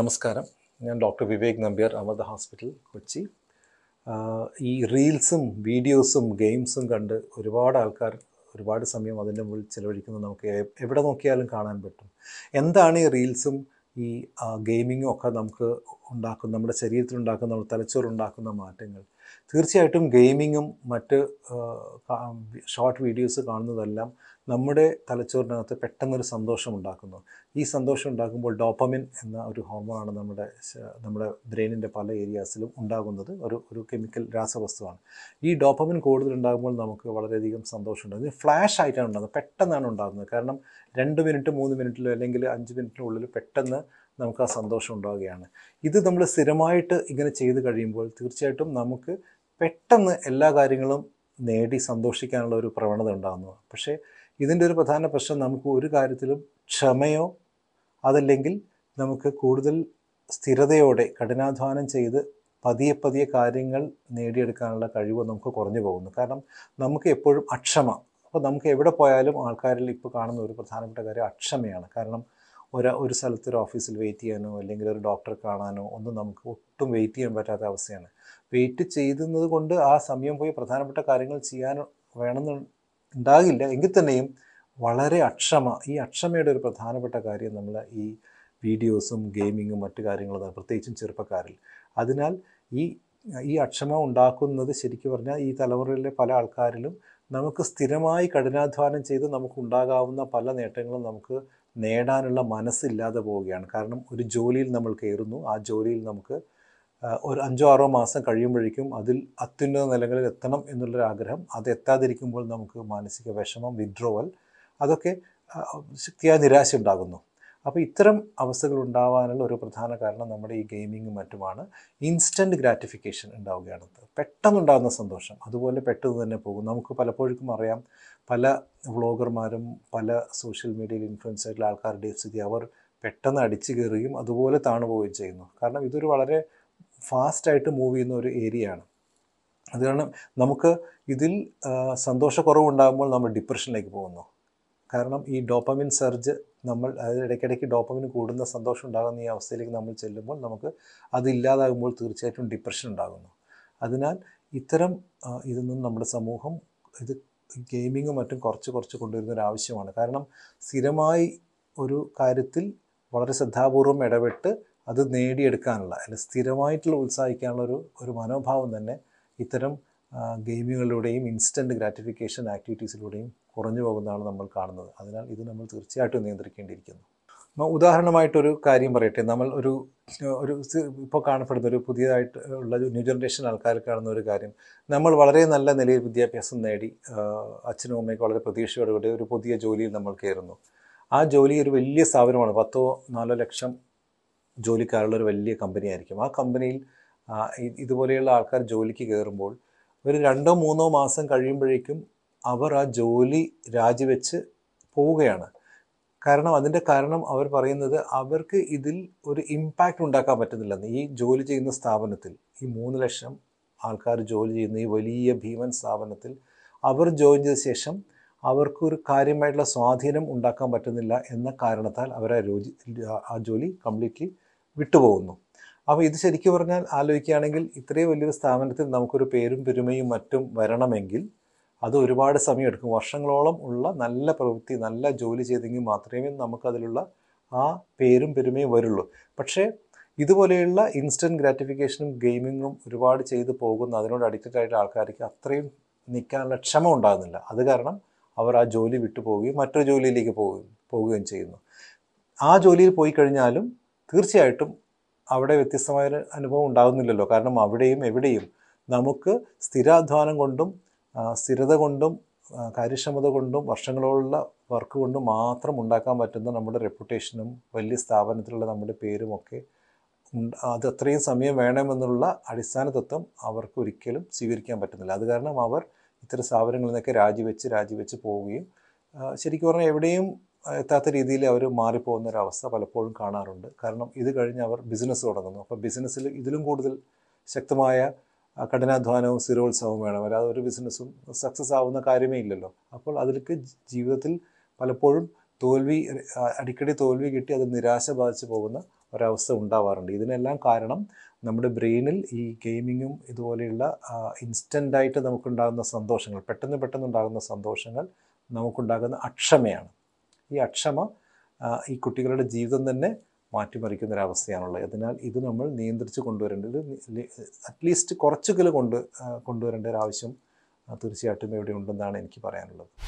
നമസ്കാരം ഞാൻ doctor Vivek Nambiar Amrita hospital Kochi ഈ റീൽസും വീഡിയോസും ഗെയിംസും കണ്ട് ഒരുപാട് ആൾക്കാർ ഒരുപാട് സമയം അതിൻ്റെ മുകളിൽ ചിലവഴിക്കുന്നത് നമുക്ക് എവിടെ നോക്കിയാലും കാണാൻ പറ്റും എന്താണ് ഈ റീൽസും ഈ ഗെയിമിങ്ങും ഒക്കെ നമുക്ക് ഉണ്ടാക്കുന്ന നമ്മുടെ ശരീരത്തിൽ ഉണ്ടാക്കുന്ന നമ്മുടെ തലച്ചോറുണ്ടാക്കുന്ന മാറ്റങ്ങൾ തീർച്ചയായിട്ടും ഗെയിമിങ്ങും മറ്റ് ഷോർട്ട് വീഡിയോസ് കാണുന്നതെല്ലാം നമ്മുടെ തലച്ചോറിനകത്ത് പെട്ടെന്നൊരു സന്തോഷം ഉണ്ടാക്കുന്നു ഈ സന്തോഷം ഉണ്ടാക്കുമ്പോൾ ഡോപ്പമിൻ എന്ന ഒരു ഹോർമോണാണ് നമ്മുടെ നമ്മുടെ ബ്രെയിനിൻ്റെ പല ഏരിയാസിലും ഉണ്ടാകുന്നത് ഒരു ഒരു കെമിക്കൽ രാസവസ്തുവാണ് ഈ ഡോപ്പമിൻ കൂടുതലുണ്ടാകുമ്പോൾ ഉണ്ടാകുമ്പോൾ നമുക്ക് വളരെയധികം സന്തോഷം ഉണ്ടാകും ഇത് ഫ്ലാഷ് ആയിട്ടാണ് ഉണ്ടാകുന്നത് പെട്ടെന്നാണ് ഉണ്ടാകുന്നത് കാരണം രണ്ട് മിനിറ്റ് മൂന്ന് മിനിറ്റിലോ അല്ലെങ്കിൽ അഞ്ച് മിനിറ്റിനുള്ളിൽ പെട്ടെന്ന് നമുക്ക് ആ സന്തോഷം ഉണ്ടാവുകയാണ് ഇത് നമ്മൾ സ്ഥിരമായിട്ട് ഇങ്ങനെ ചെയ്ത് കഴിയുമ്പോൾ തീർച്ചയായിട്ടും നമുക്ക് പെട്ടെന്ന് എല്ലാ കാര്യങ്ങളും നേടി സന്തോഷിക്കാനുള്ള ഒരു പ്രവണത ഉണ്ടാകുന്നത് പക്ഷേ ഇതിൻ്റെ ഒരു പ്രധാന പ്രശ്നം നമുക്ക് ഒരു കാര്യത്തിലും ക്ഷമയോ അതല്ലെങ്കിൽ നമുക്ക് കൂടുതൽ സ്ഥിരതയോടെ കഠിനാധ്വാനം ചെയ്ത് പതിയെ പതിയെ കാര്യങ്ങൾ നേടിയെടുക്കാനുള്ള കഴിവ് നമുക്ക് കുറഞ്ഞു പോകുന്നു കാരണം നമുക്ക് എപ്പോഴും അക്ഷമ അപ്പോൾ നമുക്ക് എവിടെ പോയാലും ആൾക്കാരിൽ ഇപ്പോൾ കാണുന്ന ഒരു പ്രധാനപ്പെട്ട കാര്യം അക്ഷമയാണ് കാരണം ഒരു ഒരു സ്ഥലത്ത് ഒരു ഓഫീസിൽ വെയിറ്റ് ചെയ്യാനോ അല്ലെങ്കിൽ ഒരു ഡോക്ടറെ കാണാനോ ഒന്നും നമുക്ക് ഒട്ടും വെയിറ്റ് ചെയ്യാൻ പറ്റാത്ത അവസ്ഥയാണ് വെയിറ്റ് ചെയ്യുന്നത് കൊണ്ട് ആ സമയം പോയി പ്രധാനപ്പെട്ട കാര്യങ്ങൾ ചെയ്യാൻ വേണമെന്ന് ഉണ്ടാകില്ല എങ്കിൽ തന്നെയും വളരെ അക്ഷമ ഈ അക്ഷമയുടെ ഒരു പ്രധാനപ്പെട്ട കാര്യം നമ്മൾ ഈ വീഡിയോസും ഗെയിമിങ്ങും മറ്റു കാര്യങ്ങളും പ്രത്യേകിച്ചും ചെറുപ്പക്കാരിൽ അതിനാൽ ഈ ഈ അക്ഷമ ഉണ്ടാക്കുന്നത് ശരിക്കും പറഞ്ഞാൽ ഈ തലമുറയിലെ പല ആൾക്കാരിലും നമുക്ക് സ്ഥിരമായി കഠിനാധ്വാനം ചെയ്ത് നമുക്ക് ഉണ്ടാകാവുന്ന പല നേട്ടങ്ങളും നമുക്ക് നേടാനുള്ള മനസ്സില്ലാതെ പോവുകയാണ് കാരണം ഒരു ജോലിയിൽ നമ്മൾ കയറുന്നു ആ ജോലിയിൽ നമുക്ക് ഒരു അഞ്ചോ ആറോ മാസം കഴിയുമ്പോഴേക്കും അതിൽ അത്യുന്നത നിലകളിൽ എത്തണം എന്നുള്ളൊരാഗ്രഹം അത് എത്താതിരിക്കുമ്പോൾ നമുക്ക് മാനസിക വിഷമം വിഡ്രോവൽ അതൊക്കെ ശക്തിയായ നിരാശ ഉണ്ടാകുന്നു അപ്പോൾ ഇത്തരം അവസ്ഥകൾ ഉണ്ടാവാനുള്ള ഒരു പ്രധാന കാരണം നമ്മുടെ ഈ ഗെയിമിങ്ങും മറ്റുമാണ് ഇൻസ്റ്റൻറ്റ് ഗ്രാറ്റിഫിക്കേഷൻ ഉണ്ടാവുകയാണ് പെട്ടെന്നുണ്ടാകുന്ന സന്തോഷം അതുപോലെ പെട്ടെന്ന് തന്നെ പോകും നമുക്ക് പലപ്പോഴും അറിയാം പല വ്ളോഗർമാരും പല സോഷ്യൽ മീഡിയയിൽ ഇൻഫ്ലുവൻസായിട്ടുള്ള ആൾക്കാരുടെ സ്ഥിതി അവർ പെട്ടെന്ന് അടിച്ചു കയറുകയും അതുപോലെ താണുപോവുകയും ചെയ്യുന്നു കാരണം ഇതൊരു വളരെ ഫാസ്റ്റായിട്ട് മൂവ് ചെയ്യുന്ന ഒരു ഏരിയയാണ് അത് കാരണം നമുക്ക് ഇതിൽ സന്തോഷക്കുറവുണ്ടാകുമ്പോൾ നമ്മൾ ഡിപ്രഷനിലേക്ക് പോകുന്നു കാരണം ഈ ഡോപ്പമിൻ സർജ് നമ്മൾ അത് ഇടയ്ക്കിടയ്ക്ക് ഡോപ്പമിന് കൂടുന്ന സന്തോഷം ഉണ്ടാകുന്ന ഈ അവസ്ഥയിലേക്ക് നമ്മൾ ചെല്ലുമ്പോൾ നമുക്ക് അതില്ലാതാകുമ്പോൾ തീർച്ചയായിട്ടും ഡിപ്രഷൻ ഉണ്ടാകുന്നു അതിനാൽ ഇത്തരം ഇതൊന്നും നമ്മുടെ സമൂഹം ഇത് ഗെയിമിങ്ങും മറ്റും കുറച്ച് കുറച്ച് കൊണ്ടുവരുന്ന ഒരു ആവശ്യമാണ് കാരണം സ്ഥിരമായി ഒരു കാര്യത്തിൽ വളരെ ശ്രദ്ധാപൂർവം ഇടപെട്ട് അത് നേടിയെടുക്കാനുള്ള അല്ലെങ്കിൽ സ്ഥിരമായിട്ടുള്ള ഉത്സാഹിക്കാനുള്ള ഒരു ഒരു മനോഭാവം തന്നെ ഇത്തരം ഗെയിമുകളിലൂടെയും ഇൻസ്റ്റൻറ്റ് ഗ്രാറ്റിഫിക്കേഷൻ ആക്ടിവിറ്റീസിലൂടെയും കുറഞ്ഞു പോകുന്നതാണ് നമ്മൾ കാണുന്നത് അതിനാൽ ഇത് നമ്മൾ തീർച്ചയായിട്ടും നിയന്ത്രിക്കേണ്ടിയിരിക്കുന്നു ഉദാഹരണമായിട്ടൊരു കാര്യം പറയട്ടെ നമ്മൾ ഒരു ഒരു ഇപ്പോൾ കാണപ്പെടുന്ന ഒരു പുതിയതായിട്ട് ഉള്ള ന്യൂ ജനറേഷൻ ആൾക്കാർ കാണുന്ന ഒരു കാര്യം നമ്മൾ വളരെ നല്ല നിലയിൽ വിദ്യാഭ്യാസം നേടി അച്ഛനും അമ്മയ്ക്ക് വളരെ പ്രതീക്ഷയോടുകൂടി ഒരു പുതിയ ജോലിയിൽ നമ്മൾ കയറുന്നു ആ ജോലി ഒരു വലിയ സ്ഥാപനമാണ് പത്തോ നാലോ ലക്ഷം ജോലിക്കാരുള്ള ഒരു വലിയ കമ്പനി ആയിരിക്കും ആ കമ്പനിയിൽ ഇതുപോലെയുള്ള ആൾക്കാർ ജോലിക്ക് കയറുമ്പോൾ ഒരു രണ്ടോ മൂന്നോ മാസം കഴിയുമ്പോഴേക്കും അവർ ആ ജോലി രാജിവെച്ച് പോവുകയാണ് കാരണം അതിൻ്റെ കാരണം അവർ പറയുന്നത് അവർക്ക് ഇതിൽ ഒരു ഇമ്പാക്റ്റ് ഉണ്ടാക്കാൻ പറ്റുന്നില്ലെന്ന് ഈ ജോലി ചെയ്യുന്ന സ്ഥാപനത്തിൽ ഈ മൂന്ന് ലക്ഷം ആൾക്കാർ ജോലി ചെയ്യുന്ന ഈ വലിയ ഭീമൻ സ്ഥാപനത്തിൽ അവർ ജോയിൻ ചെയ്ത ശേഷം അവർക്കൊരു കാര്യമായിട്ടുള്ള സ്വാധീനം ഉണ്ടാക്കാൻ പറ്റുന്നില്ല എന്ന കാരണത്താൽ അവർ ആ ജോലി കംപ്ലീറ്റ്ലി വിട്ടുപോകുന്നു അപ്പോൾ ഇത് ശരിക്കും പറഞ്ഞാൽ ആലോചിക്കുകയാണെങ്കിൽ ഇത്രയും വലിയൊരു സ്ഥാപനത്തിൽ നമുക്കൊരു പേരും പെരുമയും മറ്റും വരണമെങ്കിൽ അത് ഒരുപാട് സമയമെടുക്കും വർഷങ്ങളോളം ഉള്ള നല്ല പ്രവൃത്തി നല്ല ജോലി ചെയ്തെങ്കിൽ മാത്രമേ നമുക്കതിലുള്ള ആ പേരും പെരുമയും വരുള്ളൂ പക്ഷേ ഇതുപോലെയുള്ള ഇൻസ്റ്റൻറ്റ് ഗ്രാറ്റിഫിക്കേഷനും ഗെയിമിങ്ങും ഒരുപാട് ചെയ്തു പോകുന്ന അതിനോട് അഡിക്റ്റഡ് ആയിട്ട് ആൾക്കാർക്ക് അത്രയും നിൽക്കാനുള്ള ക്ഷമ ഉണ്ടാകുന്നില്ല അത് കാരണം അവർ ആ ജോലി വിട്ടു പോവുകയും മറ്റൊരു ജോലിയിലേക്ക് പോവുകയും പോവുകയും ചെയ്യുന്നു ആ ജോലിയിൽ പോയി കഴിഞ്ഞാലും തീർച്ചയായിട്ടും അവിടെ വ്യത്യസ്തമായൊരു അനുഭവം ഉണ്ടാകുന്നില്ലല്ലോ കാരണം അവിടെയും എവിടെയും നമുക്ക് സ്ഥിരാധ്വാനം കൊണ്ടും സ്ഥിരത കൊണ്ടും കാര്യക്ഷമത കൊണ്ടും വർഷങ്ങളോടുള്ള വർക്ക് കൊണ്ടും മാത്രം ഉണ്ടാക്കാൻ പറ്റുന്ന നമ്മുടെ റെപ്യൂട്ടേഷനും വലിയ സ്ഥാപനത്തിലുള്ള നമ്മുടെ പേരുമൊക്കെ അത് അത്രയും സമയം വേണമെന്നുള്ള അടിസ്ഥാന തത്വം അവർക്ക് ഒരിക്കലും സ്വീകരിക്കാൻ പറ്റുന്നില്ല അത് കാരണം അവർ ഇത്തരം സ്ഥാപനങ്ങളിൽ നിന്നൊക്കെ രാജിവെച്ച് രാജിവെച്ച് പോവുകയും ശരിക്കും പറഞ്ഞാൽ എവിടെയും എത്താത്ത രീതിയിൽ അവർ മാറിപ്പോകുന്ന ഒരു അവസ്ഥ പലപ്പോഴും കാണാറുണ്ട് കാരണം ഇത് കഴിഞ്ഞ് അവർ ബിസിനസ് തുടങ്ങുന്നു അപ്പോൾ ബിസിനസ്സിൽ ഇതിലും കൂടുതൽ ശക്തമായ കഠിനാധ്വാനവും സ്ഥിരോത്സവവും വേണം അല്ലാതെ ഒരു ബിസിനസ്സും സക്സസ് ആവുന്ന കാര്യമേ ഇല്ലല്ലോ അപ്പോൾ അതിലേക്ക് ജീവിതത്തിൽ പലപ്പോഴും തോൽവി അടിക്കടി തോൽവി കിട്ടി അത് നിരാശ ബാധിച്ച് പോകുന്ന ഒരവസ്ഥ ഉണ്ടാവാറുണ്ട് ഇതിനെല്ലാം കാരണം നമ്മുടെ ബ്രെയിനിൽ ഈ ഗെയിമിങ്ങും ഇതുപോലെയുള്ള ഇൻസ്റ്റൻ്റായിട്ട് നമുക്കുണ്ടാകുന്ന സന്തോഷങ്ങൾ പെട്ടെന്ന് പെട്ടെന്ന് ഉണ്ടാകുന്ന സന്തോഷങ്ങൾ നമുക്കുണ്ടാകുന്ന അക്ഷമയാണ് ഈ അക്ഷമ ഈ കുട്ടികളുടെ ജീവിതം തന്നെ മാറ്റിമറിക്കുന്ന ഒരവസ്ഥയാണുള്ളത് അതിനാൽ ഇത് നമ്മൾ നിയന്ത്രിച്ച് കൊണ്ടുവരേണ്ടത് അറ്റ്ലീസ്റ്റ് കുറച്ചെങ്കിലും കൊണ്ട് കൊണ്ടുവരേണ്ട ഒരു ആവശ്യം തീർച്ചയായിട്ടും ഇവിടെ ഉണ്ടെന്നാണ് എനിക്ക് പറയാനുള്ളത്